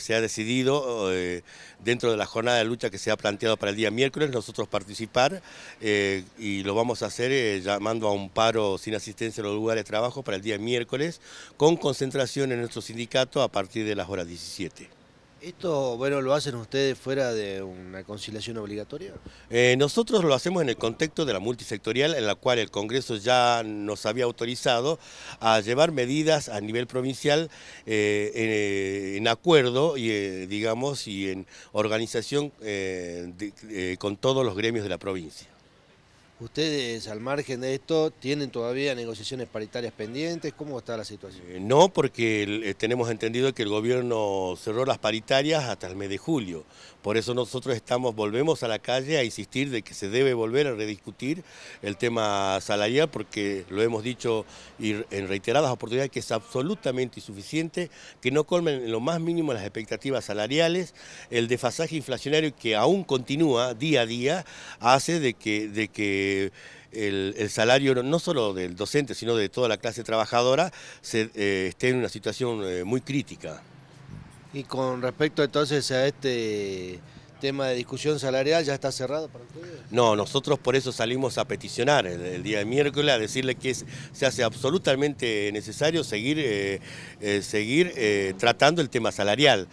se ha decidido eh, dentro de la jornada de lucha que se ha planteado para el día miércoles nosotros participar eh, y lo vamos a hacer eh, llamando a un paro sin asistencia en los lugares de trabajo para el día miércoles con concentración en nuestro sindicato a partir de las horas 17. ¿Esto, bueno, lo hacen ustedes fuera de una conciliación obligatoria? Eh, nosotros lo hacemos en el contexto de la multisectorial, en la cual el Congreso ya nos había autorizado a llevar medidas a nivel provincial eh, eh, en, acuerdo, y, digamos, y en organización con todos los gremios de la provincia. ¿Ustedes, al margen de esto, tienen todavía negociaciones paritarias pendientes? ¿Cómo está la situación? Eh, no, porque eh, tenemos entendido que el gobierno cerró las paritarias hasta el mes de julio. Por eso nosotros estamos, volvemos a la calle a insistir de que se debe volver a rediscutir el tema salarial, porque lo hemos dicho en reiteradas oportunidades que es absolutamente insuficiente, que no colmen en lo más mínimo las expectativas salariales, el desfasaje inflacionario que aún continúa día a día, hace De que el, salario no solo del docente, sino de toda la clase trabajadora, se, eh, esté en una situación eh, muy crítica. Y con respecto entonces a este tema de discusión salarial, ¿ya está cerrado para No, nosotros por eso salimos a peticionar el, día de miércoles, a decirle que se hace absolutamente necesario seguir, eh, seguir tratando el tema salarial.